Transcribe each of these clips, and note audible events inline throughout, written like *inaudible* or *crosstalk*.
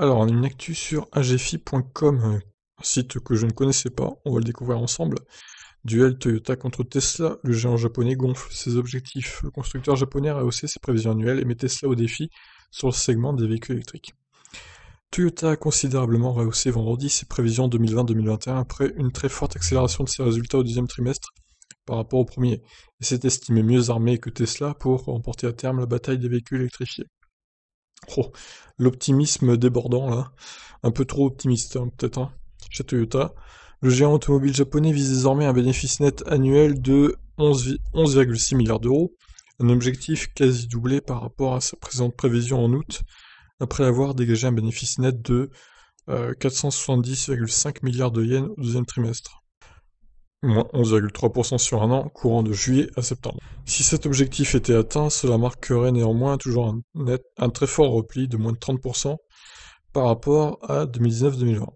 Alors, on a une actu sur agfi.com, euh, un site que je ne connaissais pas, on va le découvrir ensemble. Duel Toyota contre Tesla, le géant japonais gonfle ses objectifs. Le constructeur japonais a haussé e ses prévisions annuelles et met Tesla au défi sur le segment des véhicules électriques. Toyota a considérablement rehaussé vendredi ses prévisions 2020-2021 après une très forte accélération de ses résultats au deuxième trimestre par rapport au premier, et s'est estimé mieux armé que Tesla pour remporter à terme la bataille des véhicules électrifiés. Oh, l'optimisme débordant là. Un peu trop optimiste hein, peut-être. Hein, chez Toyota. Le géant automobile japonais vise désormais un bénéfice net annuel de 11,6 milliards d'euros, un objectif quasi doublé par rapport à sa présente prévision en août, après avoir dégagé un bénéfice net de 470,5 euh, milliards de yens au deuxième trimestre moins 11,3% sur un an, courant de juillet à septembre. Si cet objectif était atteint, cela marquerait néanmoins toujours un, très fort repli de moins de 30% par rapport à 2019-2020.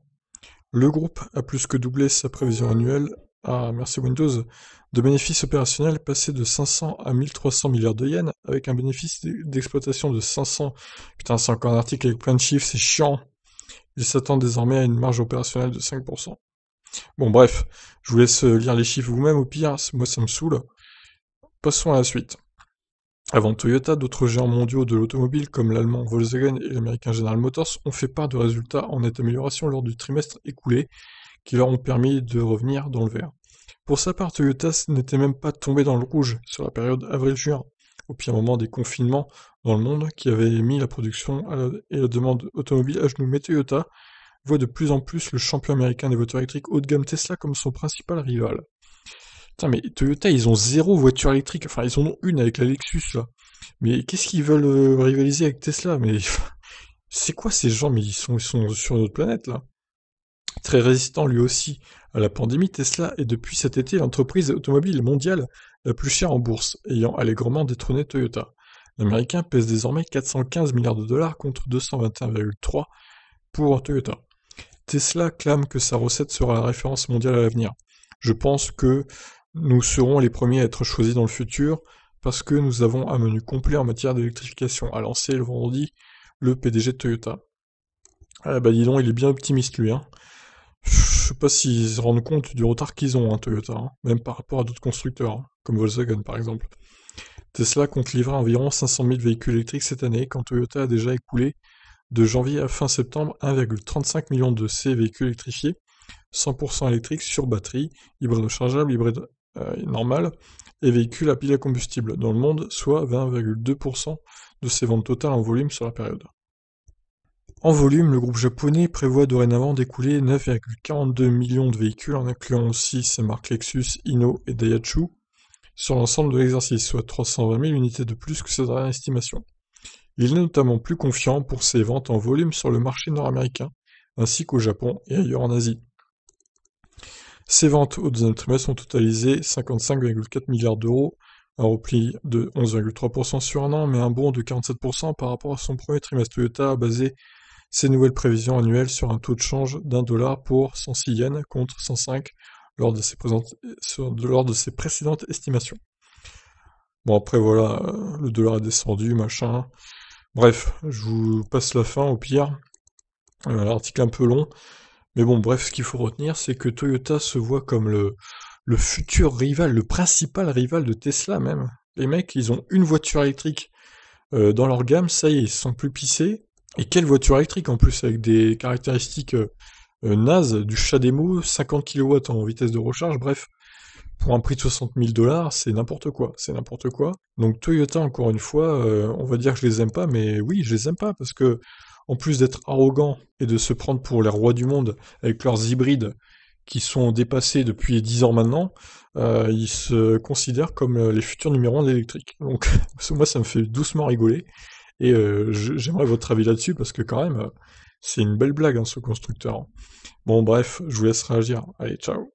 Le groupe a plus que doublé sa prévision annuelle à merci Windows de bénéfices opérationnels passés de 500 à 1300 milliards de yens avec un bénéfice d'exploitation de 500. Putain, c'est encore un article avec plein de chiffres, c'est chiant. Il s'attend désormais à une marge opérationnelle de 5%. Bon, bref, je vous laisse euh, lire les chiffres vous-même, au pire, moi ça me saoule. Passons à la suite. Avant Toyota, d'autres géants mondiaux de l'automobile comme l'allemand Volkswagen et l'américain General Motors ont fait part de résultats en nette amélioration lors du trimestre écoulé qui leur ont permis de revenir dans le vert. Pour sa part, Toyota n'était même pas tombé dans le rouge sur la période avril-juin, au pire moment des confinements dans le monde qui avait mis la production et la demande automobile à genoux. Mais Toyota voit de plus en plus le champion américain des voitures électriques haut de gamme Tesla comme son principal rival. Putain, mais Toyota, ils ont zéro voiture électrique. Enfin, ils en ont une avec la Lexus, là. Mais qu'est-ce qu'ils veulent euh, rivaliser avec Tesla Mais *laughs* c'est quoi ces gens Mais ils sont, ils sont sur notre planète, là. Très résistant, lui aussi, à la pandémie, Tesla est depuis cet été l'entreprise automobile mondiale la plus chère en bourse, ayant allègrement détrôné Toyota. L'américain pèse désormais 415 milliards de dollars contre 221,3 pour Toyota. Tesla clame que sa recette sera la référence mondiale à l'avenir. Je pense que nous serons les premiers à être choisis dans le futur parce que nous avons un menu complet en matière d'électrification, à lancer le vendredi le PDG de Toyota. Ah bah dis donc, il est bien optimiste lui. Je hein. Je sais pas s'ils se rendent compte du retard qu'ils ont, hein, Toyota, hein. même par rapport à d'autres constructeurs, comme Volkswagen par exemple. Tesla compte livrer environ 500 000 véhicules électriques cette année, quand Toyota a déjà écoulé de janvier à fin septembre, 1,35 million de ces véhicules électrifiés, 100% électriques sur batterie, hybride rechargeable, hybride euh, normal, et véhicules à pile à combustible dans le monde, soit 20,2% de ces ventes totales en volume sur la période. En volume, le groupe japonais prévoit dorénavant d'écouler 9,42 millions de véhicules en incluant aussi ses marques Lexus, Inno et Daihatsu sur l'ensemble de l'exercice, soit 320 000 unités de plus que sa dernière estimation. Il est notamment plus confiant pour ses ventes en volume sur le marché nord-américain, ainsi qu'au Japon et ailleurs en Asie. Ses ventes au deuxième trimestre ont totalisé 55,4 milliards d'euros, un repli de 11,3% sur un an, mais un bond de 47% par rapport à son premier trimestre. Toyota a basé ses nouvelles prévisions annuelles sur un taux de change d'un dollar pour 106 yens contre 105 lors de ses, lors de ses précédentes estimations. Bon, après, voilà, euh, le dollar est descendu, machin. Bref, je vous passe la fin au pire. un euh, L'article un peu long. Mais bon, bref, ce qu'il faut retenir, c'est que Toyota se voit comme le, le futur rival, le principal rival de Tesla même. Les mecs, ils ont une voiture électrique euh, dans leur gamme, ça y est, ils sont plus pissés. Et quelle voiture électrique en plus, avec des caractéristiques naze, euh, nazes, du chat démo, 50 kW en vitesse de recharge, bref pour un prix de 60 000 dollars, c'est n'importe quoi, c'est n'importe quoi. Donc Toyota, encore une fois, euh, on va dire que je les aime pas, mais oui, je les aime pas parce que en plus d'être arrogant et de se prendre pour les rois du monde avec leurs hybrides qui sont dépassés depuis 10 ans maintenant, euh, ils se considèrent comme euh, les futurs numéros 1 l'électrique. Donc *laughs* moi, ça me fait doucement rigoler et j'aimerais votre avis là-dessus parce que quand même, c'est une belle blague hein, ce constructeur. Bon bref, je vous laisse réagir. Allez, ciao